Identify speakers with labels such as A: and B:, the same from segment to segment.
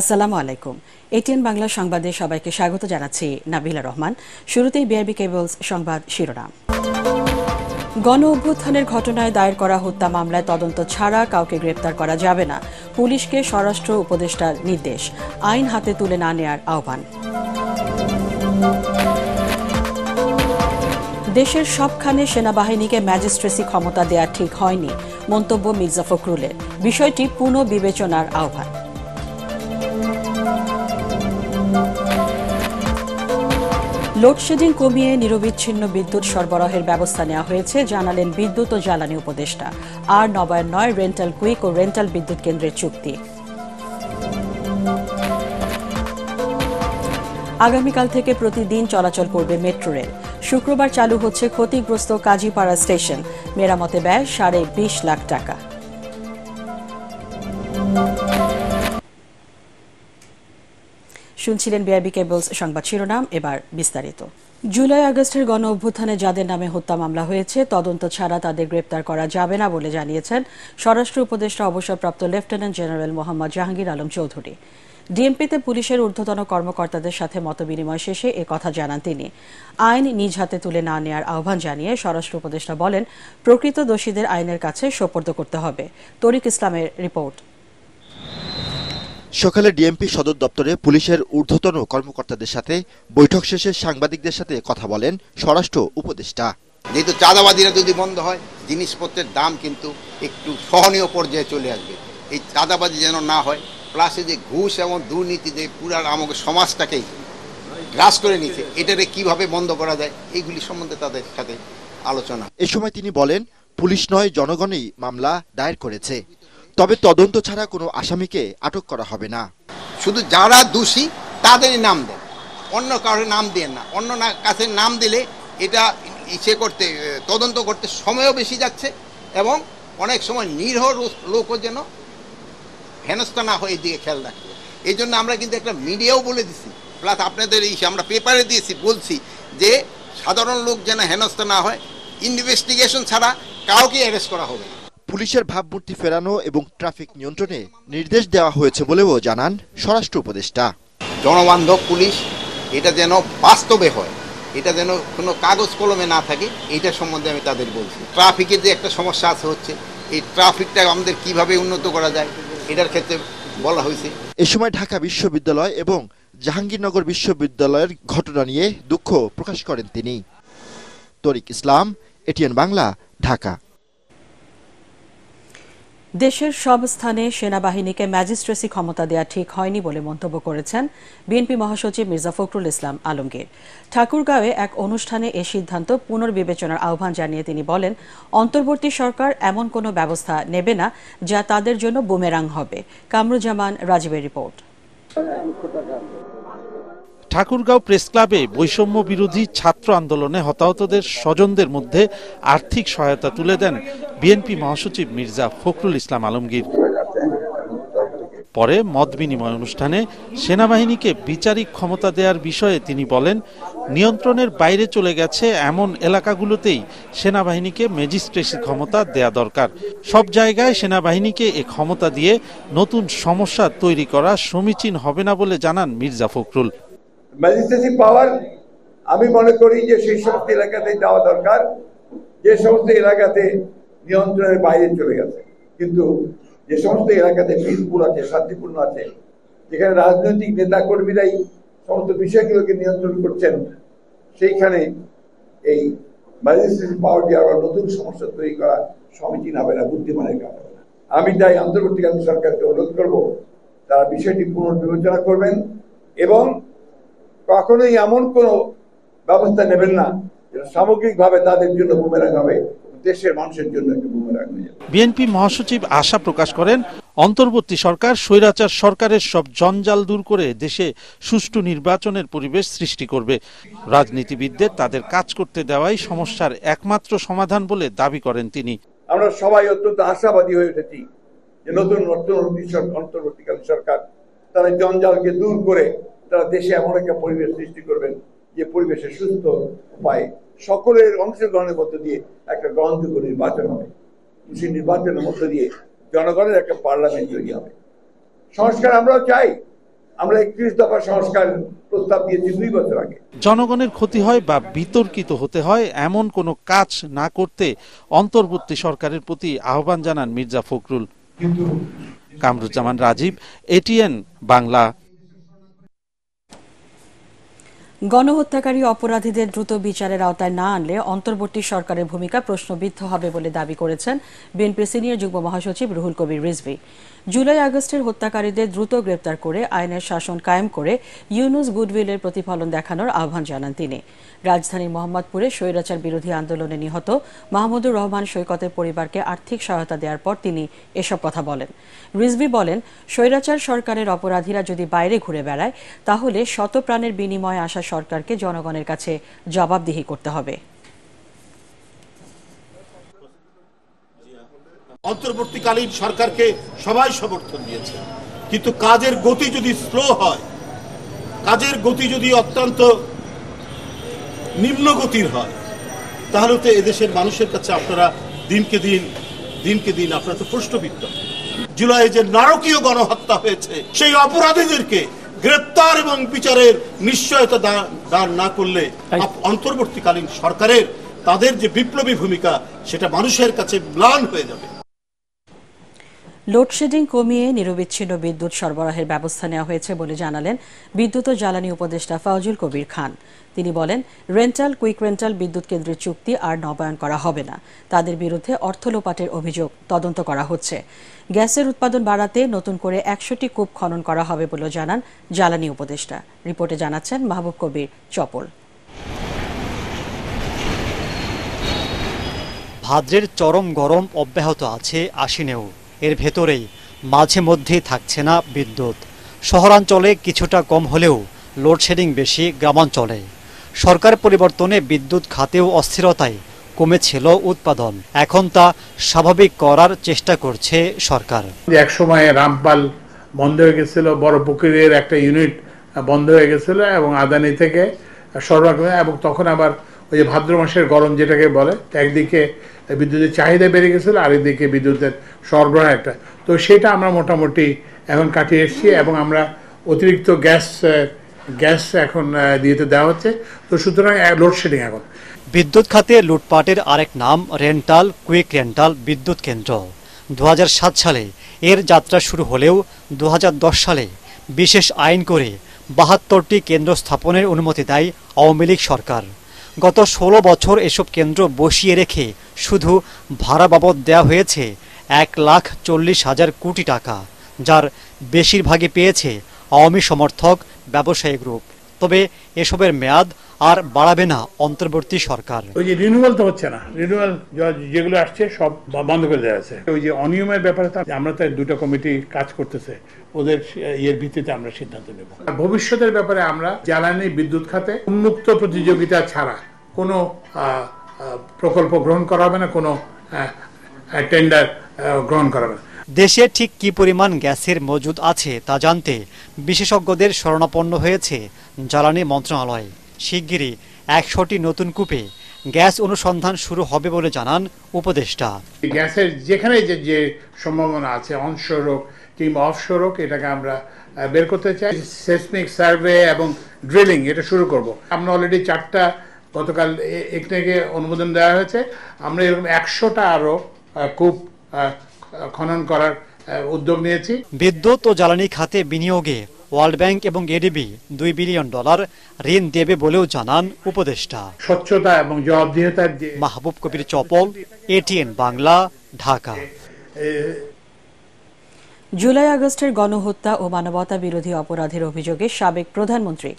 A: আসসালামু আলাইকুম এটিএন বাংলা সংবাদে সবাইকে স্বাগত জানাচ্ছি নাবিলা রহমান শুরুতেই বিআরবি কেবলস সংবাদ শিরোনাম গণ অভ্যুত্থানের ঘটনায় দায়ের করা হত্যা মামলায় তদন্ত ছাড়া কাউকে গ্রেপ্তার করা যাবে না পুলিশকে স্বরাষ্ট্র উপদেষ্টার নির্দেশ আইন হাতে তুলে না নেয়ার আহ্বান দেশের সবখানে সেনাবাহিনীকে ম্যাজিস্ট্রেসি ক্ষমতা দেয়া ঠিক হয়নি মন্তব্য মির্জা ফখরুলের বিষয়টি পুনঃ বিবেচনার আহ্বান লোডশেডিং কমিয়ে নিরবিচ্ছিন্ন বিদ্যুৎ সরবরাহের ব্যবস্থা নেওয়া হয়েছে জানালেন বিদ্যুৎ ও জ্বালানি উপদেষ্টা আর নবায়ন নয় রেন্টাল কুইক ও রেন্টাল বিদ্যুৎ কেন্দ্রের চুক্তি আগামীকাল থেকে প্রতিদিন চলাচল করবে মেট্রো রেল শুক্রবার চালু হচ্ছে ক্ষতিগ্রস্ত কাজীপাড়া স্টেশন মেরামতে ব্যয় সাড়ে বিশ লাখ টাকা শুনছিলেন বিআইবি কেবলস সংবাদ শিরোনাম এবার বিস্তারিত জুলাই আগস্টের গণ অভ্যুত্থানে যাদের নামে হত্যা মামলা হয়েছে তদন্ত ছাড়া তাদের গ্রেপ্তার করা যাবে না বলে জানিয়েছেন স্বরাষ্ট্র উপদেষ্টা অবসরপ্রাপ্ত লেফটেন্যান্ট জেনারেল মোহাম্মদ জাহাঙ্গীর আলম চৌধুরী ডিএমপিতে পুলিশের ঊর্ধ্বতন কর্মকর্তাদের সাথে মতবিনিময় শেষে এ কথা জানান তিনি আইন নিজ হাতে তুলে না নেয়ার আহ্বান জানিয়ে স্বরাষ্ট্র উপদেষ্টা বলেন প্রকৃত দোষীদের আইনের কাছে সোপর্দ করতে হবে তরিক ইসলামের রিপোর্ট
B: সকালে ডিএমপি সদর দপ্তরে পুলিশের ঊর্ধ্বতন কর্মকর্তাদের সাথে বৈঠক শেষে সাংবাদিকদের সাথে কথা বলেন স্বরাষ্ট্র উপদেষ্টা
C: যেহেতু চাঁদাবাদীরা যদি বন্ধ হয় জিনিসপত্রের দাম কিন্তু একটু সহনীয় পর্যায়ে চলে আসবে এই চাঁদাবাজি যেন না হয় প্লাসে যে ঘুষ এবং দুর্নীতি যে পুরা আমাকে সমাজটাকেই গ্রাস করে নিচ্ছে এটাকে কিভাবে বন্ধ করা যায় এইগুলি সম্বন্ধে তাদের সাথে আলোচনা
B: এ সময় তিনি বলেন পুলিশ নয় জনগণই মামলা দায়ের করেছে
C: তবে তদন্ত ছাড়া কোনো আসামিকে আটক করা হবে না শুধু যারা দোষী তাদেরই নাম দেন অন্য কারোর নাম দিয়ে না অন্য কাছে নাম দিলে এটা ইচ্ছে করতে তদন্ত করতে সময়ও বেশি যাচ্ছে এবং অনেক সময় নিরহ লোকও যেন হেনস্থা না হয়ে দিয়ে খেয়াল রাখবে এই জন্য আমরা কিন্তু একটা মিডিয়াও বলে দিছি প্লাস আপনাদের এই আমরা পেপারে দিয়েছি বলছি যে সাধারণ লোক যেন হেনস্থা না হয় ইনভেস্টিগেশন ছাড়া কাউকে অ্যারেস্ট করা হবে
B: পুলিশের ভাবমূর্তি ফেরানো এবং ট্রাফিক নিয়ন্ত্রণে নির্দেশ দেওয়া হয়েছে বলেও জানান স্বরাষ্ট্র উপদেষ্টা জনবান্ধব
C: পুলিশ এটা যেন বাস্তবে হয় এটা যেন কোনো কাগজ কলমে না থাকে এটা সম্বন্ধে আমি তাদের বলছি ট্রাফিকের যে একটা সমস্যা আছে হচ্ছে এই ট্রাফিকটা আমাদের কিভাবে উন্নত করা যায় এটার ক্ষেত্রে বলা হয়েছে
B: এ সময় ঢাকা বিশ্ববিদ্যালয় এবং জাহাঙ্গীরনগর বিশ্ববিদ্যালয়ের ঘটনা নিয়ে দুঃখ প্রকাশ করেন তিনি তরিক ইসলাম এটিএন বাংলা ঢাকা
A: দেশের সব স্থানে সেনাবাহিনীকে ম্যাজিস্ট্রেসি ক্ষমতা দেয়া ঠিক হয়নি বলে মন্তব্য করেছেন বিএনপি মহাসচিব মির্জা ফখরুল ইসলাম আলমগীর ঠাকুরগাঁওয়ে এক অনুষ্ঠানে এ সিদ্ধান্ত পুনর্বিবেচনার আহ্বান জানিয়ে তিনি বলেন অন্তর্বর্তী সরকার এমন কোনো ব্যবস্থা নেবে না যা তাদের জন্য বুমেরাং হবে কামরুজ্জামান রাজীবের রিপোর্ট
D: ঠাকুরগাঁও প্রেস ক্লাবে বৈষম্য বিরোধী ছাত্র আন্দোলনে হতাহতদের স্বজনদের মধ্যে আর্থিক সহায়তা তুলে দেন বিএনপি মহাসচিব মির্জা ফখরুল ইসলাম আলমগীর পরে মত বিনিময় অনুষ্ঠানে সেনাবাহিনীকে বিচারিক ক্ষমতা দেওয়ার বিষয়ে তিনি বলেন নিয়ন্ত্রণের বাইরে চলে গেছে এমন এলাকাগুলোতেই সেনাবাহিনীকে ম্যাজিস্ট্রেসি ক্ষমতা দেয়া দরকার সব জায়গায় সেনাবাহিনীকে এ ক্ষমতা দিয়ে নতুন সমস্যা তৈরি করা সমীচীন হবে না বলে জানান মির্জা ফখরুল
E: ম্যাজিস্ট্রেসি পাওয়ার আমি মনে করি যে সেই সমস্ত এলাকাতেই যাওয়া দরকার যে সমস্ত এলাকাতে নিয়ন্ত্রণের বাইরে চলে গেছে কিন্তু যে সমস্ত এলাকাতে পিসফুল আছে শান্তিপূর্ণ আছে যেখানে রাজনৈতিক নেতা কর্মীরাই সমস্ত বিষয়গুলোকে নিয়ন্ত্রণ করছেন সেইখানে এই ম্যাজিস্ট্রেসি পাওয়ার দিয়ে আবার নতুন সমস্যা তৈরি করা সমীচীন হবে না বুদ্ধিমানের কাজ আমি তাই অন্তর্বর্তীকালীন সরকারকে অনুরোধ করব তারা বিষয়টি পুনর্বিবেচনা করবেন এবং কখনোই এমন কোন ব্যবস্থা নেবেন না সামগ্রিকভাবে তাদের জন্য বুমেরাং হবে দেশের মানুষের জন্য একটি বুমেরাং হয়ে যাবে
D: বিএনপি মহাসচিব আশা প্রকাশ করেন অন্তর্বর্তী সরকার স্বৈরাচার সরকারের সব জঞ্জাল দূর করে দেশে সুষ্ঠু নির্বাচনের পরিবেশ সৃষ্টি করবে রাজনীতিবিদদের তাদের কাজ করতে দেওয়াই সমস্যার একমাত্র সমাধান বলে দাবি করেন তিনি
E: আমরা সবাই অত্যন্ত আশাবাদী হয়ে উঠেছি যে নতুন অর্থনৈতিক অন্তর্বর্তীকালীন সরকার তারা জঞ্জালকে দূর করে তারা দেশে এমন একটা পরিবেশ সৃষ্টি করবেন যে পরিবেশে সুস্থ উপায়ে সকলের অংশগ্রহণের মধ্য দিয়ে একটা গ্রহণযোগ্য নির্বাচন হবে সেই নির্বাচনের মধ্য দিয়ে জনগণের একটা পার্লামেন্ট তৈরি হবে সংস্কার আমরাও চাই আমরা একত্রিশ দফা সংস্কার প্রস্তাব দিয়েছি দুই বছর আগে
D: জনগণের ক্ষতি হয় বা বিতর্কিত হতে হয় এমন কোনো কাজ না করতে অন্তর্বর্তী সরকারের প্রতি আহ্বান জানান মির্জা ফখরুল কামরুজ্জামান রাজীব এটিএন বাংলা
A: গণহত্যাকারী অপরাধীদের দ্রুত বিচারের আওতায় না আনলে অন্তর্বর্তী সরকারের ভূমিকা প্রশ্নবিদ্ধ হবে বলে দাবি করেছেন বিএনপি সিনিয়র যুগ্ম মহাসচিব রুহুল কবির রিজভী জুলাই আগস্টের হত্যাকারীদের দ্রুত গ্রেপ্তার করে আইনের শাসন কায়েম করে ইউনুস গুডউইলের প্রতিফলন দেখানোর আহ্বান জানান তিনি রাজধানীর মোহাম্মদপুরে স্বৈরাচার বিরোধী আন্দোলনে নিহত মাহমুদুর রহমান সৈকতের পরিবারকে আর্থিক সহায়তা দেওয়ার পর তিনি এসব কথা বলেন রিজভি বলেন স্বৈরাচার সরকারের অপরাধীরা যদি বাইরে ঘুরে বেড়ায় তাহলে শতপ্রাণের বিনিময়ে আসা সরকারকে জনগণের কাছে জবাবদিহি করতে হবে
F: অন্তর্বর্তীকালীন সরকারকে সবাই সমর্থন দিয়েছে কিন্তু কাজের গতি যদি স্লো হয় কাজের গতি যদি অত্যন্ত নিম্নগতির হয় তাহলে তো এদেশের মানুষের কাছে আপনারা দিনকে দিন দিনকে দিন আপনারা তো প্রশ্নবিদ্ধ জুলাইয়ে যে নারকীয় গণহত্যা হয়েছে সেই অপরাধীদেরকে গ্রেপ্তার এবং বিচারের নিশ্চয়তা দান না করলে অন্তর্বর্তীকালীন সরকারের তাদের যে বিপ্লবী ভূমিকা সেটা মানুষের কাছে ম্লান হয়ে যাবে
A: লোডশেডিং কমিয়ে নিরবিচ্ছিন্ন বিদ্যুৎ সরবরাহের ব্যবস্থা নেওয়া হয়েছে বলে জানালেন বিদ্যুৎ ও জ্বালানি উপদেষ্টা ফাউজুল কবির খান তিনি বলেন রেন্টাল কুইক রেন্টাল বিদ্যুৎ কেন্দ্রের চুক্তি আর নবায়ন করা হবে না তাদের বিরুদ্ধে অর্থ লোপাটের অভিযোগ তদন্ত করা হচ্ছে গ্যাসের উৎপাদন বাড়াতে নতুন করে একশোটি কূপ খনন করা হবে বলে জানান জ্বালানি উপদেষ্টা রিপোর্টে জানাচ্ছেন মাহবুব কবির চপল
G: ভাদ্রের চরম গরম অব্যাহত আছে আশিনেও এর ভেতরেই মাঝে মধ্যেই থাকছে না বিদ্যুৎ শহরাঞ্চলে কিছুটা কম হলেও লোডশেডিং বেশি গ্রামাঞ্চলে সরকার পরিবর্তনে বিদ্যুৎ খাতেও অস্থিরতায় কমেছিল উৎপাদন এখন তা স্বাভাবিক করার চেষ্টা করছে সরকার এক সময় রামপাল বন্ধ হয়ে গেছিল বড় পুকুরের একটা ইউনিট বন্ধ হয়ে গেছিল এবং আদানি থেকে সরবরাহ এবং তখন আবার ওই যে ভাদ্র মাসের গরম যেটাকে বলে একদিকে বিদ্যুতের চাহিদা বেড়ে গেছিলো আরেকদিকে বিদ্যুতের সরবরাহ একটা তো সেটা আমরা মোটামুটি এখন কাটিয়ে এসেছি এবং আমরা অতিরিক্ত গ্যাস গ্যাস এখন দিয়ে দেওয়া হচ্ছে তো সুতরাং লোডশেডিং এখন বিদ্যুৎ খাতে লুটপাটের আরেক নাম রেন্টাল কুইক রেন্টাল বিদ্যুৎ কেন্দ্র দু সালে এর যাত্রা শুরু হলেও দু সালে বিশেষ আইন করে বাহাত্তরটি কেন্দ্র স্থাপনের অনুমতি দেয় আওয়ামী লীগ সরকার গত ১৬ বছর এসব কেন্দ্র বসিয়ে রেখে শুধু ভাড়া বাবদ দেয়া হয়েছে এক লাখ চল্লিশ হাজার কোটি টাকা যার বেশিরভাগই পেয়েছে আওয়ামী সমর্থক ব্যবসায়ী গ্রুপ তবে এসবের মেয়াদ আর বাড়াবে না অন্তর্বর্তী সরকার ওই যে রিনিউয়াল তো হচ্ছে না রিনিউয়াল যেগুলো আসছে সব বন্ধ করে দেওয়া আছে ওই যে অনিয়মের ব্যাপারে আমরা তাই দুটো কমিটি কাজ করতেছে ওদের ইয়ের ভিত্তিতে আমরা সিদ্ধান্ত নেব ভবিষ্যতের ব্যাপারে আমরা জ্বালানি বিদ্যুৎ খাতে উন্মুক্ত প্রতিযোগিতা ছাড়া কোনো প্রকল্প গ্রহণ করা হবে না কোনো টেন্ডার গ্রহণ করা হবে না দেশে ঠিক কি পরিমাণ গ্যাসের মজুদ আছে তা জানতে বিশেষজ্ঞদের স্মরণাপন্ন হয়েছে জ্বালানি মন্ত্রণালয় শিগগিরই একশোটি নতুন কূপে গ্যাস অনুসন্ধান শুরু হবে বলে জানান উপদেষ্টা গ্যাসের যেখানে যে যে সম্ভাবনা আছে অনশোর হোক কিংবা অফশোর হোক এটাকে আমরা বের করতে চাই সেসমিক সার্ভে এবং ড্রিলিং এটা শুরু করব আমরা অলরেডি চারটা গতকাল একটাকে অনুমোদন দেওয়া হয়েছে আমরা এরকম একশোটা আরও কূপ খনন করার উদ্যোগ নিয়েছি বিদ্যুৎ ও জ্বালানি খাতে বিনিয়োগে ওয়ার্ল্ড ব্যাংক এবং এডিবি দুই বিলিয়ন ডলার ঋণ দেবে বলেও জানান উপদেষ্টা স্বচ্ছতা এবং জবাবদিহিতার মাহবুব কবির চপল এটিএন বাংলা ঢাকা
A: জুলাই আগস্টের গণহত্যা ও মানবতা বিরোধী অপরাধের অভিযোগে সাবেক প্রধানমন্ত্রী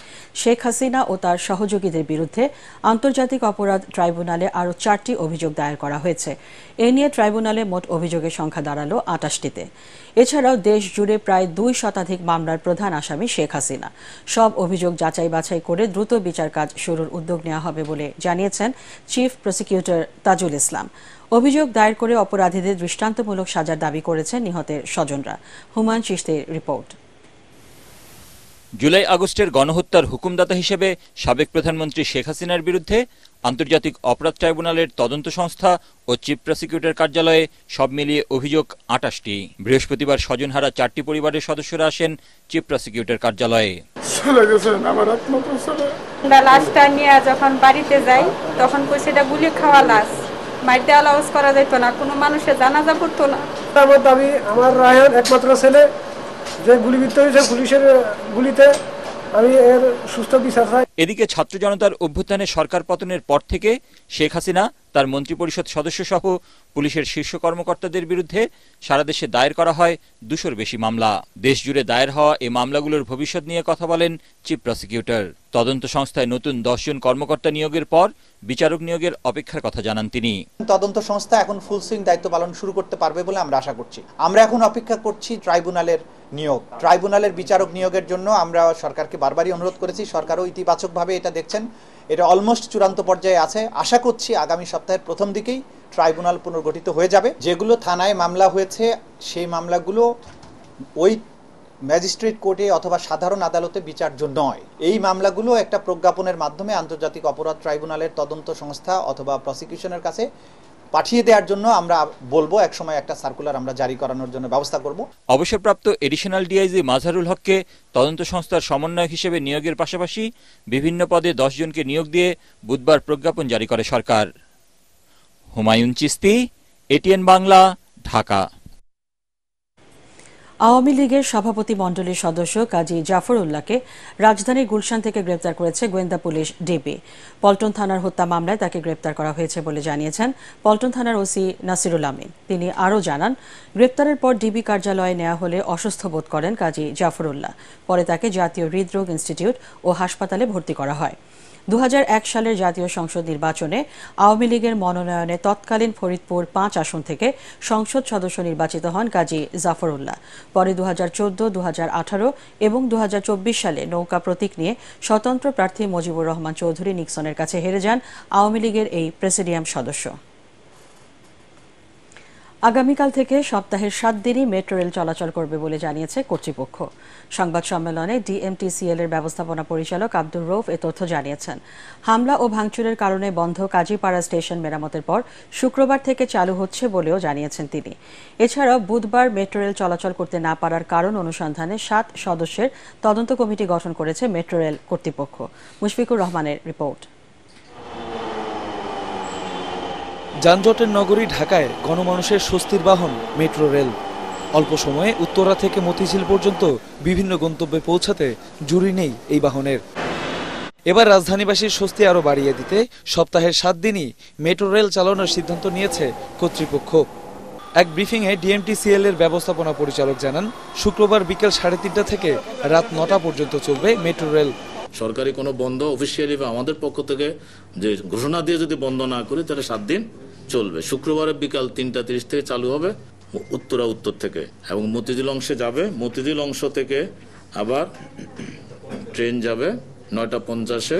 A: শেখ হাসিনা ও তার সহযোগীদের বিরুদ্ধে আন্তর্জাতিক অপরাধ ট্রাইব্যুনালে আরও চারটি অভিযোগ দায়ের করা হয়েছে এ নিয়ে ট্রাইব্যুনালে মোট অভিযোগের সংখ্যা দাঁড়াল আটাশটিতে এছাড়াও দেশ জুড়ে প্রায় দুই শতাধিক মামলার প্রধান আসামি শেখ হাসিনা সব অভিযোগ যাচাই বাছাই করে দ্রুত বিচার কাজ শুরুর উদ্যোগ নেওয়া হবে বলে জানিয়েছেন চিফ প্রসিকিউটর তাজুল ইসলাম অভিযোগ দায়ের করে অপরাধীদের দৃষ্টান্তমূলক সাজার দাবি করেছেন নিহতের স্বজনরা হুমায়ুন শিস্তের রিপোর্ট
H: জুলাই আগস্টের গণহত্যার হুকুমদাতা হিসেবে সাবেক প্রধানমন্ত্রী শেখ হাসিনার বিরুদ্ধে আন্তর্জাতিক অপরাধ ট্রাইব্যুনালের তদন্ত সংস্থা ও চিফ প্রসিকিউটর কার্যালয়ে সব মিলিয়ে অভিযোগ আটাশটি বৃহস্পতিবার স্বজনহারা চারটি পরিবারের সদস্যরা আসেন চিফ প্রসিকিউটর কার্যালয়ে
A: লাশটা নিয়ে যখন বাড়িতে যাই তখন সেটা গুলি খাওয়া লাশ মাইতে আলাউন্স করা যেত না কোনো মানুষে জানাজা পড়তো না আমার দাবি আমার রায়হান
I: একমাত্র ছেলে যে গুলিবিদ্ধ হয়েছে পুলিশের গুলিতে এর
G: সুস্থ
H: এদিকে ছাত্র জনতার অভ্যুত্থানে সরকার পতনের পর থেকে শেখ হাসিনা তার মন্ত্রিপরিষদ সহ পুলিশের শীর্ষ কর্মকর্তাদের বিরুদ্ধে সারা দেশে দায়ের করা হয় দুশোর বেশি মামলা দেশজুড়ে দায়ের হওয়া এই মামলাগুলোর ভবিষ্যৎ নিয়ে কথা বলেন চিফ প্রসিকিউটর তদন্ত সংস্থায় নতুন দশজন কর্মকর্তা নিয়োগের পর বিচারক নিয়োগের অপেক্ষার কথা জানান তিনি
B: তদন্ত সংস্থা এখন ফুল সুইং দায়িত্ব পালন শুরু করতে পারবে বলে আমরা আশা করছি আমরা এখন অপেক্ষা করছি ট্রাইব্যুনালের নিয়োগ ট্রাইব্যুনালের বিচারক নিয়োগের জন্য আমরা সরকারকে বারবারই অনুরোধ করেছি সরকারও ইতিবাচকভাবে এটা দেখছেন এটা অলমোস্ট চূড়ান্ত পর্যায়ে আছে আশা করছি আগামী সপ্তাহের প্রথম দিকেই ট্রাইব্যুনাল পুনর্গঠিত হয়ে যাবে যেগুলো থানায় মামলা হয়েছে সেই মামলাগুলো ওই ম্যাজিস্ট্রেট কোর্টে অথবা সাধারণ আদালতে বিচার্য নয় এই মামলাগুলো একটা প্রজ্ঞাপনের মাধ্যমে আন্তর্জাতিক অপরাধ ট্রাইব্যুনালের তদন্ত সংস্থা অথবা প্রসিকিউশনের কাছে পাঠিয়ে দেওয়ার জন্য আমরা বলবো এক সময় একটা সার্কুলার আমরা জারি করানোর জন্য ব্যবস্থা করব
H: অবসরপ্রাপ্ত এডিশনাল ডিআইজি মাজারুল হককে তদন্ত সংস্থার সমন্বয়ক হিসেবে নিয়োগের পাশাপাশি বিভিন্ন পদে জনকে নিয়োগ দিয়ে বুধবার প্রজ্ঞাপন জারি করে সরকার হুমায়ুন চিস্তি এটিএন বাংলা ঢাকা
A: আওয়ামী লীগের সভাপতি মণ্ডলীর সদস্য কাজী জাফর উল্লাহকে রাজধানীর গুলশান থেকে গ্রেপ্তার করেছে গোয়েন্দা পুলিশ ডিবি পল্টন থানার হত্যা মামলায় তাকে গ্রেপ্তার করা হয়েছে বলে জানিয়েছেন পল্টন থানার ওসি নাসিরুল আমিন তিনি আরও জানান গ্রেপ্তারের পর ডিবি কার্যালয়ে নেওয়া হলে অসুস্থ বোধ করেন কাজী জাফর উল্লাহ পরে তাকে জাতীয় হৃদরোগ ইনস্টিটিউট ও হাসপাতালে ভর্তি করা হয় দু সালের জাতীয় সংসদ নির্বাচনে আওয়ামী লীগের মনোনয়নে তৎকালীন ফরিদপুর পাঁচ আসন থেকে সংসদ সদস্য নির্বাচিত হন কাজী জাফরুল্লাহ পরে দু হাজার চোদ্দ দু এবং দু সালে নৌকা প্রতীক নিয়ে স্বতন্ত্র প্রার্থী মজিবুর রহমান চৌধুরী নিক্সনের কাছে হেরে যান আওয়ামী লীগের এই প্রেসিডিয়াম সদস্য আগামীকাল থেকে সপ্তাহের সাত দিনই মেট্রো রেল চলাচল করবে বলে জানিয়েছে কর্তৃপক্ষ সংবাদ সম্মেলনে ডিএমটিসিএল এর ব্যবস্থাপনা পরিচালক আব্দুর রৌফ এ তথ্য জানিয়েছেন হামলা ও ভাঙচুরের কারণে বন্ধ কাজীপাড়া স্টেশন মেরামতের পর শুক্রবার থেকে চালু হচ্ছে বলেও জানিয়েছেন তিনি এছাড়াও বুধবার মেট্রো রেল চলাচল করতে না পারার কারণ অনুসন্ধানে সাত সদস্যের তদন্ত কমিটি গঠন করেছে মেট্রো রেল কর্তৃপক্ষ মুশফিকুর রহমানের রিপোর্ট
I: যানজটের নগরী ঢাকায় গণমানুষের স্বস্তির বাহন মেট্রো রেল অল্প সময়ে উত্তরা থেকে মতিঝিল পর্যন্ত বিভিন্ন গন্তব্যে পৌঁছাতে জুড়ি নেই এই বাহনের এবার রাজধানীবাসীর স্বস্তি আরও বাড়িয়ে দিতে সপ্তাহের সাত দিনই মেট্রো রেল চালানোর সিদ্ধান্ত নিয়েছে কর্তৃপক্ষ এক ব্রিফিংয়ে ডিএমটিসিএল এর ব্যবস্থাপনা পরিচালক জানান শুক্রবার বিকেল সাড়ে তিনটা থেকে রাত নটা পর্যন্ত চলবে মেট্রো রেল
F: সরকারি কোনো বন্ধ অফিসিয়ালি বা আমাদের পক্ষ থেকে যে ঘোষণা দিয়ে যদি বন্ধ না করে তাহলে সাত দিন চলবে শুক্রবারে বিকাল তিনটা তিরিশ থেকে চালু হবে উত্তরা উত্তর থেকে এবং মতিঝিল অংশে যাবে মতিঝিল অংশ থেকে আবার ট্রেন যাবে নয়টা পঞ্চাশে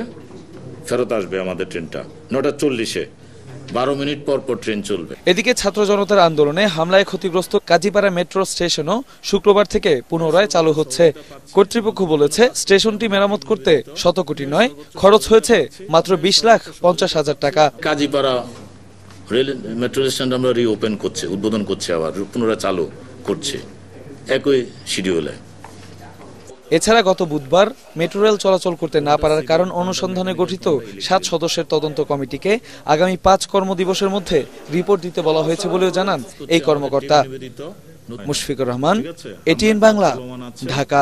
F: ফেরত আসবে আমাদের ট্রেনটা নয়টা চল্লিশে বারো মিনিট পর পর ট্রেন চলবে
I: এদিকে ছাত্র জনতার আন্দোলনে হামলায় ক্ষতিগ্রস্ত কাজীপাড়া মেট্রো স্টেশনও শুক্রবার থেকে পুনরায় চালু হচ্ছে কর্তৃপক্ষ বলেছে স্টেশনটি মেরামত করতে শত কোটি নয় খরচ হয়েছে মাত্র বিশ লাখ পঞ্চাশ হাজার টাকা কাজীপাড়া
F: রেল মেট্রো স্ট্যান্ড আমরা রিওপেন করছে উদ্বোধন করছে আবার পুনরায় চালু করছে একই শিডিউলে
I: এছাড়া গত বুধবার মেট্রো রেল চলাচল করতে না পারার কারণ অনুসন্ধানে গঠিত সাত সদস্যের তদন্ত কমিটিকে আগামী পাঁচ কর্মদিবসের মধ্যে রিপোর্ট দিতে বলা হয়েছে বলেও জানান এই কর্মকর্তা মুশফিকুর রহমান এটিএন বাংলা ঢাকা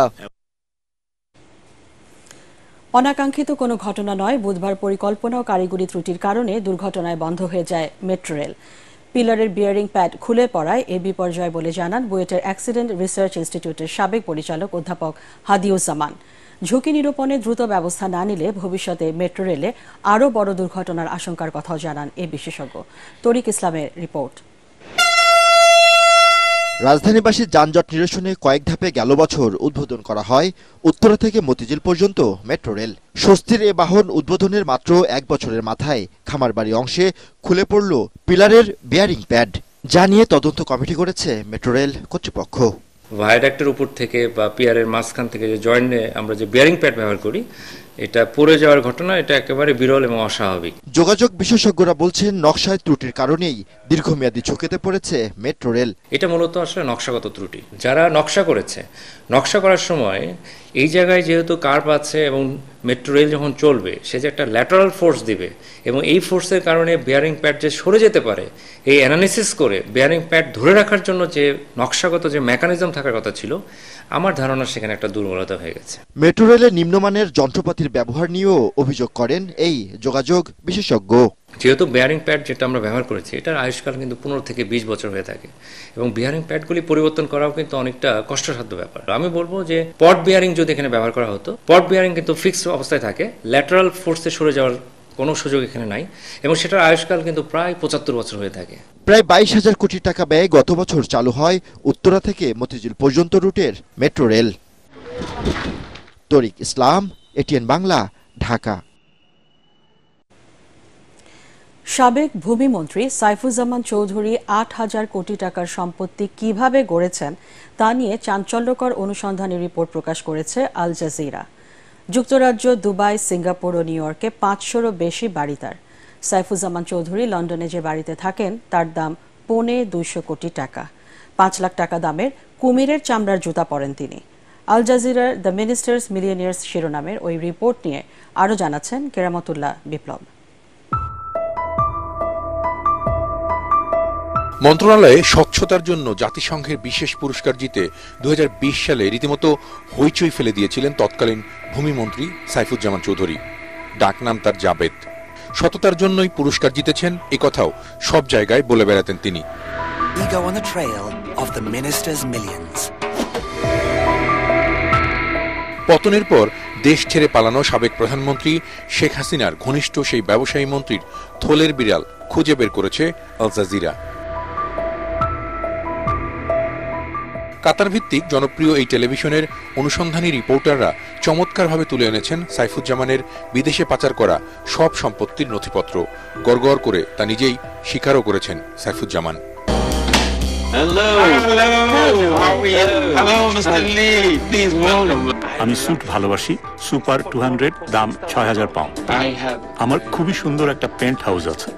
A: অনাকাঙ্ক্ষিত কোনো ঘটনা নয় বুধবার পরিকল্পনা ও কারিগরি ত্রুটির কারণে দুর্ঘটনায় বন্ধ হয়ে যায় মেট্রো রেল পিলারের বিয়ারিং প্যাড খুলে পড়ায় এ বিপর্যয় বলে জানান বুয়েটের অ্যাক্সিডেন্ট রিসার্চ ইনস্টিটিউটের সাবেক পরিচালক অধ্যাপক হাদিউজ্জামান ঝুঁকি নিরূপণে দ্রুত ব্যবস্থা না নিলে ভবিষ্যতে মেট্রো রেলে আরও বড় দুর্ঘটনার আশঙ্কার কথাও জানান এ বিশেষজ্ঞ তরিক ইসলামের রিপোর্ট
B: রাজধানীবাসীর যানজট নিরসনে কয়েক ধাপে গেল বছর উদ্বোধন করা হয় উত্তরা থেকে মতিঝিল পর্যন্ত মেট্রো রেল স্বস্তির এ বাহন উদ্বোধনের মাত্র এক বছরের মাথায় খামারবাড়ি অংশে খুলে পড়ল পিলারের বিয়ারিং প্যাড যা নিয়ে তদন্ত কমিটি করেছে মেট্রো রেল কর্তৃপক্ষ
J: ভাইডাক্টের উপর থেকে বা পিয়ারের মাঝখান থেকে যে জয়েন্টে আমরা যে বিয়ারিং প্যাড ব্যবহার করি এটা পড়ে যাওয়ার ঘটনা এটা একেবারে বিরল এবং অস্বাভাবিক
B: যোগাযোগ বিশেষজ্ঞরা বলছেন নকশায় ত্রুটির কারণেই দীর্ঘমেয়াদী ঝুঁকিতে পড়েছে মেট্রো রেল
J: এটা মূলত আসলে নকশাগত ত্রুটি যারা নকশা করেছে নকশা করার সময় এই জায়গায় যেহেতু কার্প আছে এবং মেট্রো রেল যখন চলবে সে যে একটা ল্যাটারাল ফোর্স দিবে এবং এই ফোর্সের কারণে বেয়ারিং প্যাড যে সরে যেতে পারে এই অ্যানালিসিস করে বেয়ারিং প্যাড ধরে রাখার জন্য যে নকশাগত যে মেকানিজম থাকার কথা ছিল আমার ধারণা সেখানে একটা দুর্বলতা হয়ে গেছে
B: মেট্রো রেলে নিম্নমানের যন্ত্রপাতির ব্যবহার নিয়েও অভিযোগ করেন এই যোগাযোগ বিশেষজ্ঞ
J: যেহেতু বিয়ারিং প্যাড যেটা আমরা ব্যবহার করেছি এটার আয়ুষ্কাল কিন্তু পনেরো থেকে বিশ বছর হয়ে থাকে এবং বিয়ারিং প্যাডগুলি পরিবর্তন করাও কিন্তু অনেকটা কষ্টসাধ্য ব্যাপার আমি বলবো যে পট বিয়ারিং যদি এখানে ব্যবহার করা হতো পট বিয়ারিং কিন্তু ফিক্সড অবস্থায় থাকে ল্যাটারাল ফোর্সে সরে যাওয়ার কোনো সুযোগ এখানে নাই এবং সেটার আয়ুষ্কাল কিন্তু প্রায় পঁচাত্তর বছর হয়ে থাকে
B: প্রায় বাইশ হাজার কোটি টাকা ব্যয়ে গত বছর চালু হয় উত্তরা থেকে মতিঝিল পর্যন্ত রুটের metro rail Tarik Islam ATN Bangla Dhaka
A: সাবেক ভূমিমন্ত্রী সাইফুজ্জামান চৌধুরী আট হাজার কোটি টাকার সম্পত্তি কিভাবে গড়েছেন তা নিয়ে চাঞ্চল্যকর অনুসন্ধানী রিপোর্ট প্রকাশ করেছে আল জাজিরা যুক্তরাজ্য দুবাই সিঙ্গাপুর ও নিউ ইয়র্কে পাঁচশোরও বেশি বাড়ি তার সাইফুজ্জামান চৌধুরী লন্ডনে যে বাড়িতে থাকেন তার দাম পৌনে দুইশো কোটি টাকা পাঁচ লাখ টাকা দামের কুমিরের চামড়ার জুতা পরেন তিনি আল জাজিরার দ্য মিনিস্টার্স মিলিয়নিয়ার্স শিরোনামের ওই রিপোর্ট নিয়ে আরও জানাচ্ছেন কেরামতুল্লাহ বিপ্লব
K: মন্ত্রণালয়ে স্বচ্ছতার জন্য জাতিসংঘের বিশেষ পুরস্কার জিতে দু সালে রীতিমতো হইচই ফেলে দিয়েছিলেন তৎকালীন ভূমিমন্ত্রী সাইফুজ্জামান চৌধুরী ডাক নাম তার জাবেদ সততার জন্যই পুরস্কার জিতেছেন এ কথাও সব জায়গায় বলে বেড়াতেন তিনি পতনের পর দেশ ছেড়ে পালানো সাবেক প্রধানমন্ত্রী শেখ হাসিনার ঘনিষ্ঠ সেই ব্যবসায়ী মন্ত্রীর থোলের বিড়াল খুঁজে বের করেছে আল জাজিরা কাতার ভিত্তিক জনপ্রিয় এই টেলিভিশনের অনুসন্ধানী রিপোর্টাররা চমৎকারভাবে তুলে এনেছেন সাইফুজ্জামানের বিদেশে পাচার করা সব সম্পত্তির নথিপত্র গড়গড় করে তা নিজেই স্বীকারও করেছেন সাইফুজ্জামান আমি স্যুট ভালোবাসি সুপার টু হান্ড্রেড দাম ছয় হাজার পাউন্ড আমার খুবই সুন্দর একটা পেন্ট হাউস আছে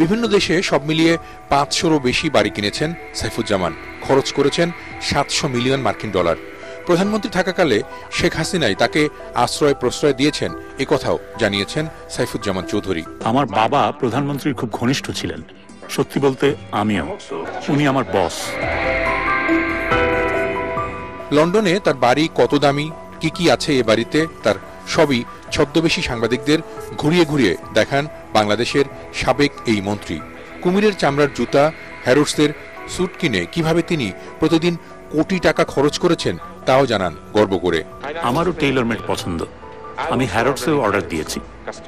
K: বিভিন্ন দেশে সব মিলিয়ে পাঁচশোরও বেশি বাড়ি কিনেছেন সাইফুজ্জামান খরচ করেছেন সাতশো মিলিয়ন মার্কিন ডলার প্রধানমন্ত্রী থাকাকালে শেখ হাসিনাই তাকে আশ্রয় প্রশ্রয় দিয়েছেন কথাও জানিয়েছেন সাইফুজ্জামান চৌধুরী আমার বাবা প্রধানমন্ত্রীর খুব ঘনিষ্ঠ ছিলেন সত্যি বলতে আমিও উনি আমার বস লন্ডনে তার বাড়ি কত দামি কি কি আছে এ বাড়িতে তার সবই ছদ্মবেশী সাংবাদিকদের ঘুরিয়ে ঘুরিয়ে দেখান বাংলাদেশের সাবেক এই মন্ত্রী কুমিরের চামড়ার জুতা হ্যারোসদের স্যুট কিনে কিভাবে তিনি প্রতিদিন কোটি টাকা খরচ করেছেন তাও জানান গর্ব করে আমারও টেইলর মেড পছন্দ আমি হ্যারোডসেও অর্ডার দিয়েছি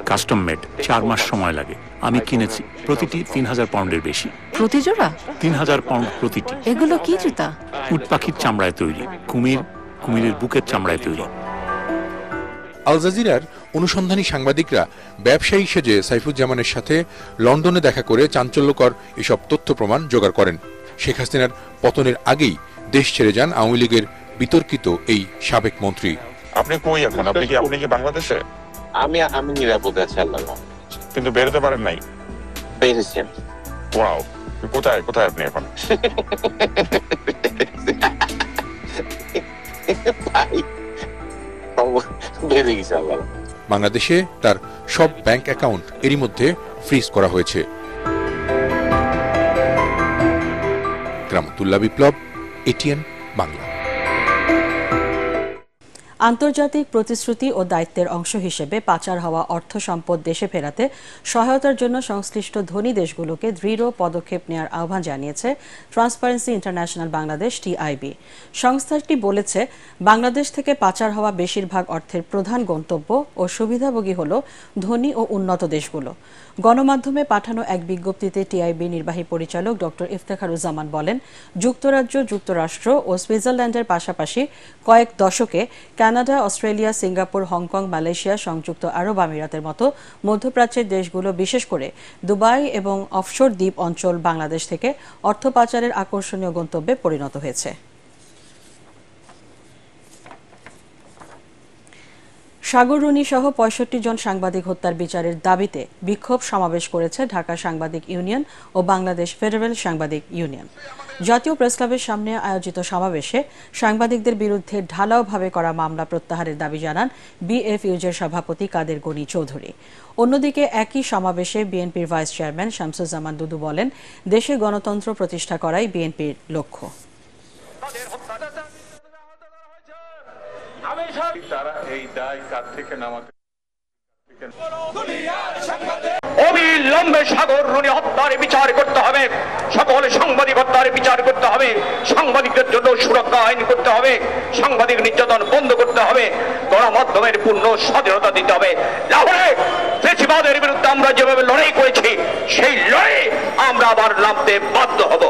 K: কাস্টম মেড চার মাস সময় লাগে আমি কিনেছি প্রতিটি তিন হাজার পাউন্ডের বেশি প্রতি জোড়া তিন হাজার পাউন্ড প্রতিটি
H: এগুলো কি জুতা
K: উট পাখির চামড়ায় তৈরি কুমির কুমিরের বুকের চামড়ায় তৈরি আল জাজিরার অনুসন্ধানী সাংবাদিকরা ব্যবসায়ী সেজে সাইফুজ্জামানের সাথে লন্ডনে দেখা করে চাঞ্চল্যকর এসব তথ্য প্রমাণ জোগাড় করেন শেখ হাসিনার পতনের আগেই দেশ ছেড়ে যান আওয়ামী লীগের বিতর্কিত এই সাবেক মন্ত্রী আপনি কই এখন আপনি কি আপনি কি বাংলাদেশে
F: আমি আমি নিরাপদ আছি আল্লাহ কিন্তু বেরোতে পারেন নাই বেরিয়েছেন
K: ওয়াও কোথায় কোথায় আপনি এখন বাংলাদেশে তার সব ব্যাংক অ্যাকাউন্ট এরই মধ্যে ফ্রিজ করা হয়েছে গ্রামতুল্লা বিপ্লব এটিএন বাংলা
A: আন্তর্জাতিক প্রতিশ্রুতি ও দায়িত্বের অংশ হিসেবে পাচার হওয়া অর্থ সম্পদ দেশে ফেরাতে সহায়তার জন্য সংশ্লিষ্ট ধনী দেশগুলোকে দৃঢ় পদক্ষেপ নেওয়ার আহ্বান জানিয়েছে ট্রান্সপারেন্সি ইন্টারন্যাশনাল বাংলাদেশ টিআইবি সংস্থাটি বলেছে বাংলাদেশ থেকে পাচার হওয়া বেশিরভাগ অর্থের প্রধান গন্তব্য ও সুবিধাভোগী হল ধনী ও উন্নত দেশগুলো গণমাধ্যমে পাঠানো এক বিজ্ঞপ্তিতে টিআইবি নির্বাহী পরিচালক ডক্টর ইফতেখারুজ্জামান বলেন যুক্তরাজ্য যুক্তরাষ্ট্র ও সুইজারল্যান্ডের পাশাপাশি কয়েক দশকে Canada Australia Singapore Hong Kong Malaysia সংযুক্ত আরব আমিরাতের মতো মধ্যপ্রাচ্যের দেশগুলো বিশেষ করে দুবাই এবং অফশোর দ্বীপ অঞ্চল বাংলাদেশ থেকে অর্থ পাচারের আকর্ষণীয় গন্তব্যে পরিণত হয়েছে সাগর রুনি সহ পঁয়ষট্টি জন সাংবাদিক হত্যার বিচারের দাবিতে বিক্ষোভ সমাবেশ করেছে ঢাকা সাংবাদিক ইউনিয়ন ও বাংলাদেশ ফেডারেল সাংবাদিক ইউনিয়ন জাতীয় প্রেসক্লাবের সামনে আয়োজিত সমাবেশে সাংবাদিকদের বিরুদ্ধে ঢালাওভাবে করা মামলা প্রত্যাহারের দাবি জানান বিএফইউজের সভাপতি কাদের গনি চৌধুরী অন্যদিকে একই সমাবেশে বিএনপির ভাইস চেয়ারম্যান শামসুজ্জামান দুদু বলেন দেশে গণতন্ত্র প্রতিষ্ঠা করাই বিএনপির লক্ষ্য
K: তারা এই দায় কার থেকে নামাতে
F: অবিলম্বে সাগর রুনি হত্যার বিচার
C: করতে হবে সকল সাংবাদিক হত্যার বিচার করতে হবে সাংবাদিকদের জন্য সুরক্ষা আইন করতে হবে সাংবাদিক নির্যাতন বন্ধ করতে হবে গণমাধ্যমের পূর্ণ স্বাধীনতা দিতে হবে লাহোরে ফেসিবাদের বিরুদ্ধে আমরা যেভাবে লড়াই করেছি সেই লড়াই
F: আমরা আবার নামতে বাধ্য হব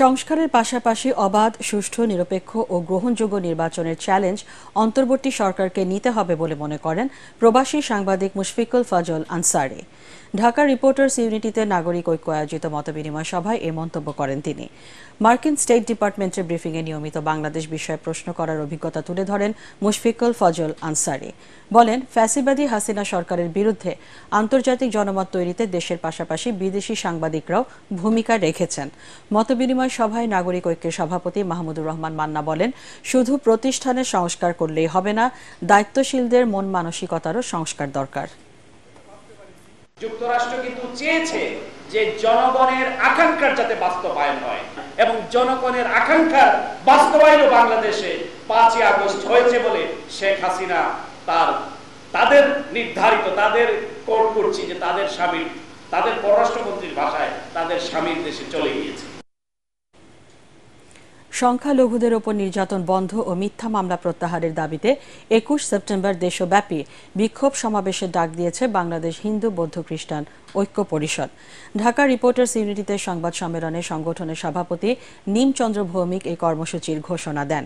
A: সংস্কারের পাশাপাশি অবাধ সুষ্ঠু নিরপেক্ষ ও গ্রহণযোগ্য নির্বাচনের চ্যালেঞ্জ অন্তর্বর্তী সরকারকে নিতে হবে বলে মনে করেন প্রবাসী সাংবাদিক মুশফিকুল ফজল আনসারি ঢাকা রিপোর্টার্স ইউনিটিতে নাগরিক ঐক্য আয়োজিত মতবিনিময় সভায় এ মন্তব্য করেন তিনি মার্কিন স্টেট ডিপার্টমেন্টের ব্রিফিংয়ে নিয়মিত বাংলাদেশ বিষয়ে প্রশ্ন করার অভিজ্ঞতা তুলে ধরেন মুশফিকুল ফজল আনসারি বলেন ফ্যাসিবাদী হাসিনা সরকারের বিরুদ্ধে আন্তর্জাতিক জনমত তৈরিতে দেশের পাশাপাশি বিদেশি সাংবাদিকরাও ভূমিকা রেখেছেন মতবিনিময় সভায় নাগরিক ঐক্যের সভাপতি মাহমুদুর রহমান মান্না বলেন শুধু প্রতিষ্ঠানের সংস্কার করলেই হবে না দায়িত্বশীলদের মন মানসিকতারও সংস্কার দরকার
F: যুক্তরাষ্ট্র কিন্তু চেয়েছে যে জনগণের আকাঙ্ক্ষার যাতে বাস্তবায়ন হয় এবং জনগণের আকাঙ্ক্ষার বাস্তবায়ন বাংলাদেশে পাঁচই আগস্ট হয়েছে বলে শেখ হাসিনা তার তাদের নির্ধারিত তাদের কোর্ট করছি যে তাদের স্বামীর তাদের পররাষ্ট্রমন্ত্রীর ভাষায় তাদের স্বামীর দেশে চলে গিয়েছে
A: সংখ্যালঘুদের ওপর নির্যাতন বন্ধ ও মিথ্যা মামলা প্রত্যাহারের দাবিতে একুশ সেপ্টেম্বর দেশব্যাপী বিক্ষোভ সমাবেশের ডাক দিয়েছে বাংলাদেশ হিন্দু বৌদ্ধ খ্রিস্টান ঐক্য পরিষদ ঢাকা রিপোর্টার্স ইউনিটিতে সংবাদ সম্মেলনে সংগঠনের সভাপতি নিমচন্দ্র ভৌমিক এই কর্মসূচির ঘোষণা দেন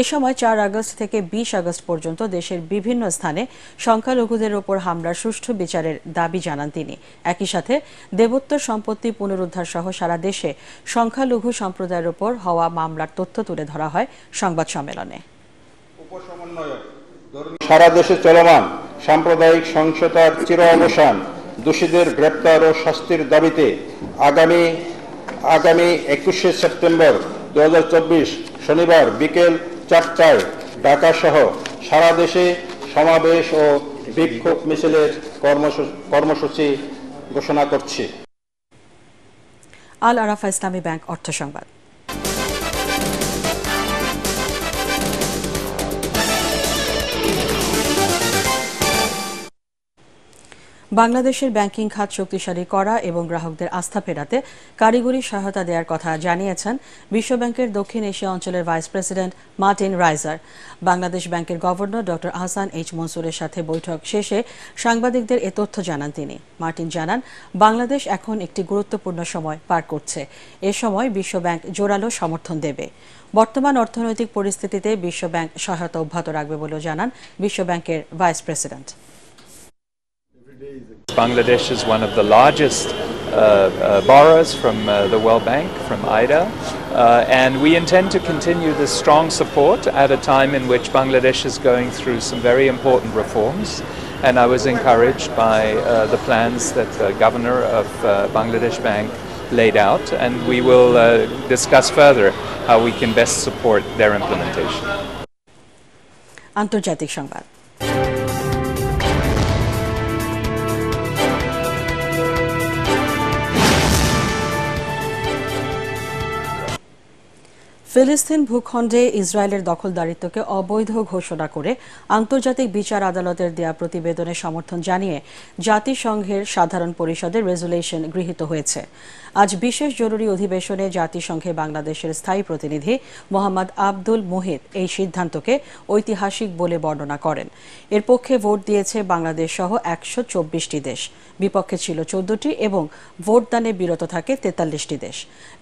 A: এ সময় চার আগস্ট থেকে বিশ আগস্ট পর্যন্ত দেশের বিভিন্ন স্থানে সংখ্যালঘুদের ওপর হামলার সুষ্ঠু বিচারের দাবি জানান তিনি একই সাথে দেবত্ব সম্পত্তি পুনরুদ্ধার সহ সারা দেশে সংখ্যালঘু সম্প্রদায়ের ওপর হওয়া মামলা মামলার তথ্য তুলে ধরা হয় সংবাদ সম্মেলনে সারা
C: দেশে চলমান সাম্প্রদায়িক সহিংসতার চির অবসান দোষীদের গ্রেপ্তার ও শাস্তির দাবিতে আগামী আগামী একুশে সেপ্টেম্বর দু শনিবার বিকেল চারটায় সহ সারা দেশে সমাবেশ ও বিক্ষোভ মিছিলের কর্মসূচি ঘোষণা করছি
A: আল আরাফা ইসলামী ব্যাংক অর্থ সংবাদ বাংলাদেশের ব্যাংকিং খাত শক্তিশালী করা এবং গ্রাহকদের আস্থা ফেরাতে কারিগরি সহায়তা দেওয়ার কথা জানিয়েছেন বিশ্বব্যাংকের দক্ষিণ এশিয়া অঞ্চলের vice president Martin Raiser Bangladesh ব্যাংকের গভর্নর ড আহসান এইচ মনসুরের সাথে বৈঠক শেষে সাংবাদিকদের এ তথ্য জানান তিনি মার্টিন জানান বাংলাদেশ এখন একটি গুরুত্বপূর্ণ সময় পার করছে এ সময় বিশ্বব্যাংক জোরালো সমর্থন দেবে বর্তমান অর্থনৈতিক পরিস্থিতিতে বিশ্বব্যাংক সহায়তা অব্যাহত রাখবে বলেও জানান বিশ্বব্যাংকের vice president
K: Bangladesh is one of the largest uh, uh, borrowers from uh, the World Bank, from IDA, uh, and we intend to continue this strong support at a time in which Bangladesh is going through some very important reforms. And I was encouraged by uh, the plans that the governor of uh, Bangladesh Bank laid out, and we will discuss further how we can best support their implementation.
A: আন্তর্জাতিক সংবাদ ফিলিস্তিন ভূখণ্ডে ইসরায়েলের দখলদারিত্বকে অবৈধ ঘোষণা করে আন্তর্জাতিক বিচার আদালতের দেয়া প্রতিবেদনে সমর্থন জানিয়ে জাতিসংঘের সাধারণ পরিষদের রেজুলেশন গৃহীত হয়েছে আজ বিশেষ জরুরি অধিবেশনে জাতিসংঘে বাংলাদেশের স্থায়ী প্রতিনিধি মোহাম্মদ আব্দুল মোহিত এই সিদ্ধান্তকে ঐতিহাসিক বলে বর্ণনা করেন এর পক্ষে ভোট দিয়েছে বাংলাদেশ সহ একশো চব্বিশটি দেশ বিপক্ষে ছিল চোদ্দটি এবং ভোটদানে বিরত থাকে তেতাল্লিশটি দেশ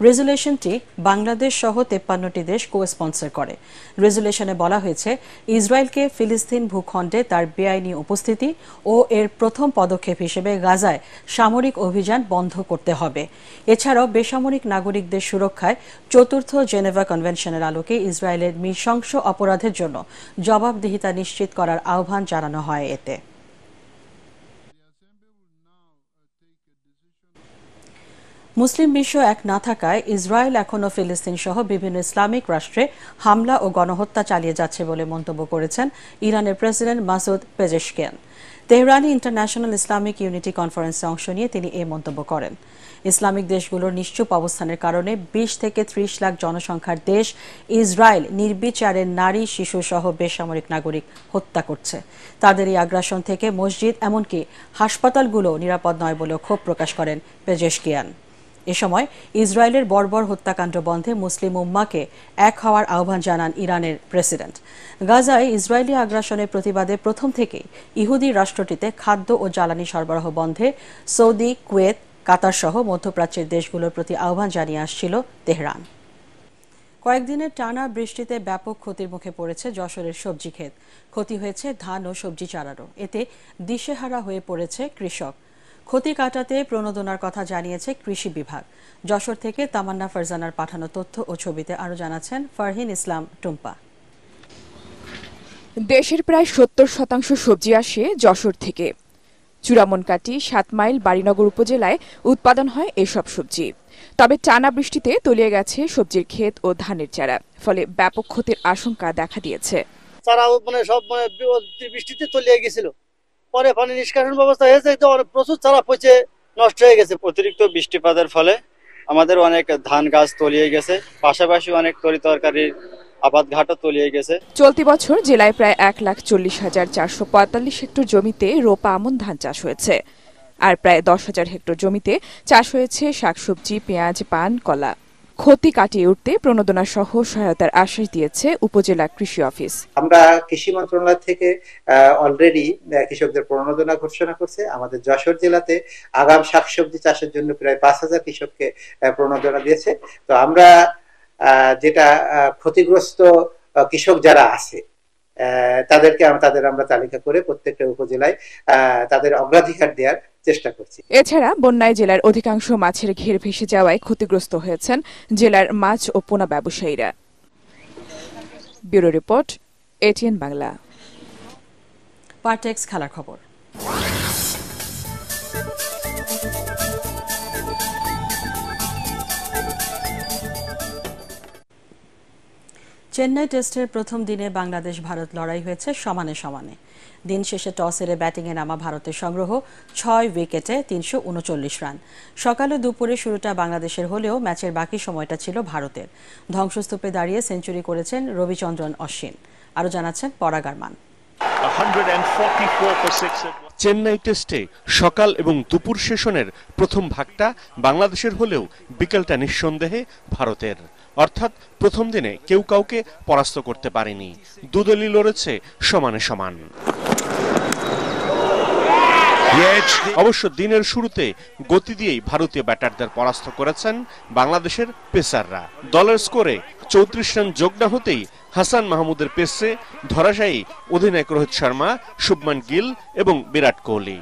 A: রেজুলেশনটি বাংলাদেশ সহ তেপ্পান্নটি দেশ কো স্পন্সর করে রেজুলেশনে বলা হয়েছে ইসরায়েলকে ফিলিস্তিন ভূখণ্ডে তার বেআইনি উপস্থিতি ও এর প্রথম পদক্ষেপ হিসেবে গাজায় সামরিক অভিযান বন্ধ করতে হবে এছাড়াও বেসামরিক নাগরিকদের সুরক্ষায় চতুর্থ জেনেভা কনভেনশনের আলোকে ইসরায়েলের নৃশংস অপরাধের জন্য জবাবদিহিতা নিশ্চিত করার আহ্বান জানানো হয় এতে মুসলিম বিশ্ব এক না থাকায় ইসরায়েল এখনও ফিলিস্তিন সহ বিভিন্ন ইসলামিক রাষ্ট্রে হামলা ও গণহত্যা চালিয়ে যাচ্ছে বলে মন্তব্য করেছেন ইরানের প্রেসিডেন্ট মাসুদ পেজেশকিয়ান তেহরানি ইন্টারন্যাশনাল ইসলামিক ইউনিটি কনফারেন্সে অংশ নিয়ে তিনি এ মন্তব্য করেন ইসলামিক দেশগুলোর নিশ্চুপ অবস্থানের কারণে বিশ থেকে ত্রিশ লাখ জনসংখ্যার দেশ ইসরায়েল নির্বিচারে নারী শিশু সহ বেসামরিক নাগরিক হত্যা করছে তাদের এই আগ্রাসন থেকে মসজিদ এমনকি হাসপাতালগুলো নিরাপদ নয় বলেও ক্ষোভ প্রকাশ করেন পেজেশকিয়ান এ সময় ইসরায়েলের বর্বর হত্যাকাণ্ড বন্ধে মুসলিম উম্মাকে এক হওয়ার আহ্বান জানান ইরানের প্রেসিডেন্ট গাজায় ইসরায়েলি আগ্রাসনের প্রতিবাদে প্রথম থেকেই ইহুদি রাষ্ট্রটিতে খাদ্য ও জ্বালানি সরবরাহ বন্ধে সৌদি কুয়েত কাতার সহ মধ্যপ্রাচ্যের দেশগুলোর প্রতি আহ্বান জানিয়ে আসছিল তেহরান কয়েকদিনের টানা বৃষ্টিতে ব্যাপক ক্ষতির মুখে পড়েছে যশোরের সবজি ক্ষেত ক্ষতি হয়েছে ধান ও সবজি চারারও এতে দিশেহারা হয়ে পড়েছে কৃষক ক্ষতি কাটাতে প্রণোদনার কথা জানিয়েছে কৃষি বিভাগ যশোর থেকে তামান্না ফারজানার পাঠানো তথ্য ও ছবিতে আরো জানাচ্ছেন ফারহিন ইসলাম টুম্পা
L: দেশের প্রায় সত্তর শতাংশ সবজি আসে যশোর থেকে চূড়ামনকাটি সাত মাইল বাড়িনগর উপজেলায় উৎপাদন হয় এসব সবজি তবে টানা বৃষ্টিতে তলিয়ে গেছে সবজির ক্ষেত ও ধানের চারা ফলে ব্যাপক ক্ষতির আশঙ্কা দেখা দিয়েছে
B: চারা মানে সব মানে বৃষ্টিতে
G: তলিয়ে গেছিল পরে পানি নিষ্কাশন ব্যবস্থা হয়েছে প্রচুর চারা পচে নষ্ট হয়ে গেছে অতিরিক্ত বৃষ্টিপাতের ফলে আমাদের অনেক ধান গাছ তলিয়ে গেছে পাশাপাশি অনেক তরি তরকারির গেছে
L: চলতি বছর জেলায় প্রায় এক লাখ চল্লিশ হাজার চারশো পঁয়তাল্লিশ হেক্টর জমিতে রোপা আমন ধান চাষ হয়েছে আর প্রায় দশ হাজার হেক্টর জমিতে চাষ হয়েছে শাকসবজি পেঁয়াজ পান কলা ক্ষতি কাটিয়ে উঠতে প্রণোদনা সহ সহায়তার আশ্বাস দিয়েছে উপজেলা কৃষি অফিস
G: আমরা কৃষি মন্ত্রণালয় থেকে অলরেডি কৃষকদের প্রণোদনা ঘোষণা করছে আমাদের যশোর জেলাতে আগাম শাকসবজি চাষের জন্য প্রায় পাঁচ হাজার কৃষককে প্রণোদনা দিয়েছে তো আমরা যেটা ক্ষতিগ্রস্ত কৃষক যারা আছে তাদেরকে তাদের আমরা তালিকা করে প্রত্যেকটা উপজেলায় তাদের অগ্রাধিকার দেওয়ার চেষ্টা করছি
L: এছাড়া বন্যায় জেলার অধিকাংশ মাছের ঘের ভেসে যাওয়ায় ক্ষতিগ্রস্ত হয়েছেন জেলার মাছ ও পোনা ব্যবসায়ীরা bureau report ATN Bangla
A: Partex খেলার খবর চেন্নাই টেস্টের প্রথম দিনে বাংলাদেশ ভারত লড়াই হয়েছে সমানে সমানে দিন শেষে টস হেরে ব্যাটিংয়ে নামা ভারতের সংগ্রহ ছয় উইকেটে তিনশো রান সকালে দুপুরে শুরুটা বাংলাদেশের হলেও ম্যাচের বাকি সময়টা ছিল ভারতের ধ্বংসস্তূপে দাঁড়িয়ে সেঞ্চুরি করেছেন রবিচন্দ্রন অশ্বিন আরও জানাচ্ছেন পরাগারমান
F: চেন্নাই টেস্টে সকাল এবং দুপুর সেশনের প্রথম ভাগটা বাংলাদেশের হলেও বিকেলটা নিঃসন্দেহে ভারতের অর্থাৎ প্রথম দিনে কেউ কাউকে পরাস্ত করতে পারেনি দুদলই লড়েছে সমানে সমান অবশ্য দিনের শুরুতে গতি দিয়েই ভারতীয় ব্যাটারদের পরাস্ত করেছেন বাংলাদেশের পেসাররা দলের স্কোরে চৌত্রিশ রান যোগ না হতেই হাসান মাহমুদের পেসে ধরাশায়ী অধিনায়ক রোহিত শর্মা শুভমান গিল এবং বিরাট কোহলি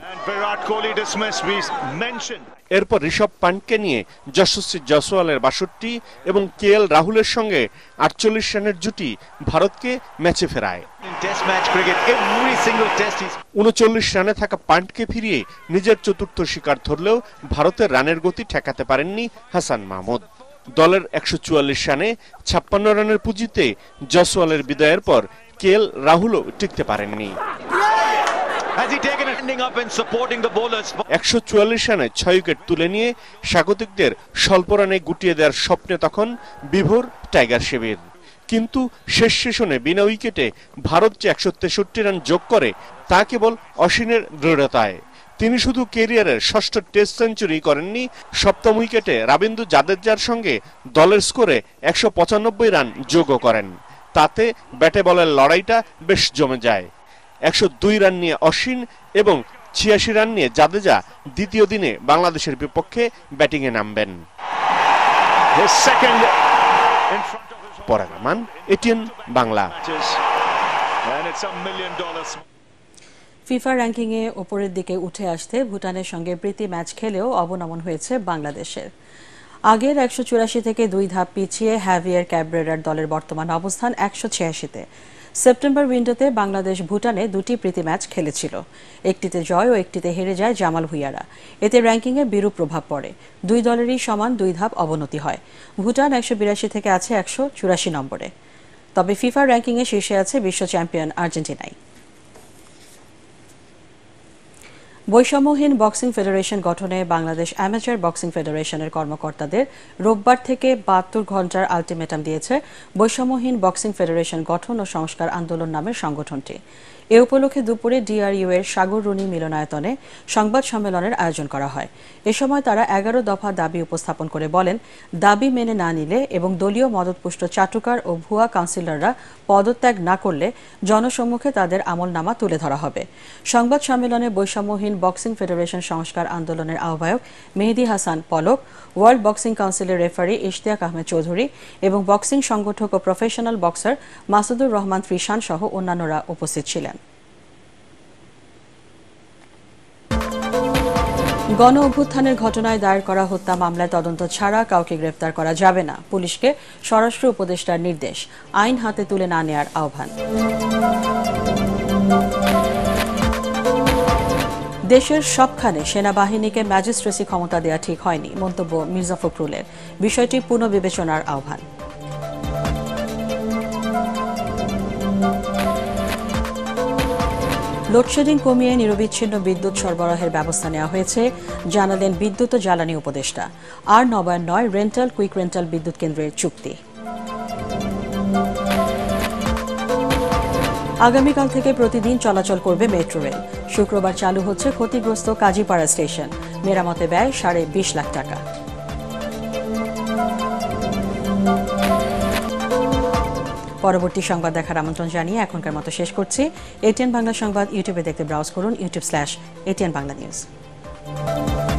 F: এরপর ঋষভ পান্টকে নিয়ে যশস্বী জয়সওয়ালের বাষট্টি এবং কে এল রাহুলের সঙ্গে আটচল্লিশ রানের জুটি ভারতকে ম্যাচে ফেরায় উনচল্লিশ রানে থাকা পান্টকে ফিরিয়ে নিজের চতুর্থ শিকার ধরলেও ভারতের রানের গতি ঠেকাতে পারেননি হাসান মাহমুদ দলের একশো রানে ছাপ্পান্ন রানের পুঁজিতে জসওয়ালের বিদায়ের পর এল রাহুলও টিকতে পারেননি একশো চুয়াল্লিশ রানে ছয় উইকেট তুলে নিয়ে স্বাগতিকদের স্বল্প রানে গুটিয়ে দেওয়ার স্বপ্নে তখন বিভোর টাইগার শিবির কিন্তু শেষ সেশনে বিনা উইকেটে ভারত যে একশো তেষট্টি রান যোগ করে তা কেবল অশ্বিনের দৃঢ়তায় তিনি শুধু কেরিয়ারের ষষ্ঠ টেস্ট সেঞ্চুরি করেননি সপ্তম উইকেটে রাবিন্দু জাদেজার সঙ্গে দলের স্কোরে একশো রান যোগও করেন তাতে ব্যাটে বলের লড়াইটা বেশ জমে যায় একশো রান নিয়ে অশ্বিন এবং ছিয়াশি রান নিয়ে জাদেজা দ্বিতীয় দিনে বাংলাদেশের বিপক্ষে ব্যাটিংয়ে নামবেন পরাগামান এটিএন বাংলা
A: ফিফা র্যাঙ্কিংয়ে ওপরের দিকে উঠে আসতে ভুটানের সঙ্গে প্রীতি ম্যাচ খেলেও অবনমন হয়েছে বাংলাদেশের আগের একশো চুরাশি থেকে দুই ধাপ পিছিয়ে হ্যাভিয়ার ক্যাব্রেরার দলের বর্তমান অবস্থান একশো ছিয়াশিতে সেপ্টেম্বর উইন্ডোতে বাংলাদেশ ভুটানে দুটি প্রীতি ম্যাচ খেলেছিল একটিতে জয় ও একটিতে হেরে যায় জামাল হুইয়ারা এতে র্যাঙ্কিংয়ে বিরূপ প্রভাব পড়ে দুই দলেরই সমান দুই ধাপ অবনতি হয় ভুটান একশো বিরাশি থেকে আছে একশো চুরাশি নম্বরে তবে ফিফা র্যাঙ্কিংয়ে শীর্ষে আছে বিশ্ব চ্যাম্পিয়ন আর্জেন্টিনায় বৈষম্যহীন বক্সিং ফেডারেশন গঠনে বাংলাদেশ অ্যামেচার বক্সিং ফেডারেশনের কর্মকর্তাদের রোববার থেকে বাহাত্তর ঘণ্টার আলটিমেটাম দিয়েছে বৈষম্যহীন বক্সিং ফেডারেশন গঠন ও সংস্কার আন্দোলন নামের সংগঠনটি এ উপলক্ষে দুপুরে ডিআরইউ এর সাগর রুনি মিলনায়তনে সংবাদ সম্মেলনের আয়োজন করা হয় এ সময় তারা এগারো দফা দাবি উপস্থাপন করে বলেন দাবি মেনে না নিলে এবং দলীয় মদতপুষ্ট চাটুকার ও ভুয়া কাউন্সিলররা পদত্যাগ না করলে জনসম্মুখে তাদের আমলনামা তুলে ধরা হবে সংবাদ সম্মেলনে বৈষম্যহীন বক্সিং ফেডারেশন সংস্কার আন্দোলনের আহ্বায়ক মেহেদি হাসান পলক ওয়ার্ল্ড বক্সিং কাউন্সিলের রেফারি ইশতিয়াক আহমেদ চৌধুরী এবং বক্সিং সংগঠক ও প্রফেশনাল বক্সার মাসুদুর রহমান ত্রিশান সহ অন্যান্যরা উপস্থিত ছিলেন গণ অভ্যুত্থানের ঘটনায় দায়ের করা হত্যা মামলায় তদন্ত ছাড়া কাউকে গ্রেফতার করা যাবে না পুলিশকে স্বরাষ্ট্র উপদেষ্টার নির্দেশ আইন হাতে তুলে না নেয়ার আহ্বান দেশের সবখানে সেনাবাহিনীকে ম্যাজিস্ট্রেসি ক্ষমতা দেয়া ঠিক হয়নি মন্তব্য মির্জা ফখরুলের বিষয়টি পুনর্বিবেচনার আহ্বান লোডশেডিং কমিয়ে নিরবিচ্ছিন্ন বিদ্যুৎ সরবরাহের ব্যবস্থা নেওয়া হয়েছে জানালেন বিদ্যুৎ ও জ্বালানি উপদেষ্টা আর নবায়ন নয় রেন্টাল কুইক রেন্টাল বিদ্যুৎ কেন্দ্রের চুক্তি আগামীকাল থেকে প্রতিদিন চলাচল করবে মেট্রো রেল শুক্রবার চালু হচ্ছে ক্ষতিগ্রস্ত কাজীপাড়া স্টেশন মেরামতে ব্যয় সাড়ে বিশ লাখ টাকা পরবর্তী সংবাদ দেখার আমন্ত্রণ জানিয়ে এখনকার মতো শেষ করছি এটিএন বাংলা সংবাদ ইউটিউবে দেখতে ব্রাউজ করুন YouTube slash ATN Bangla news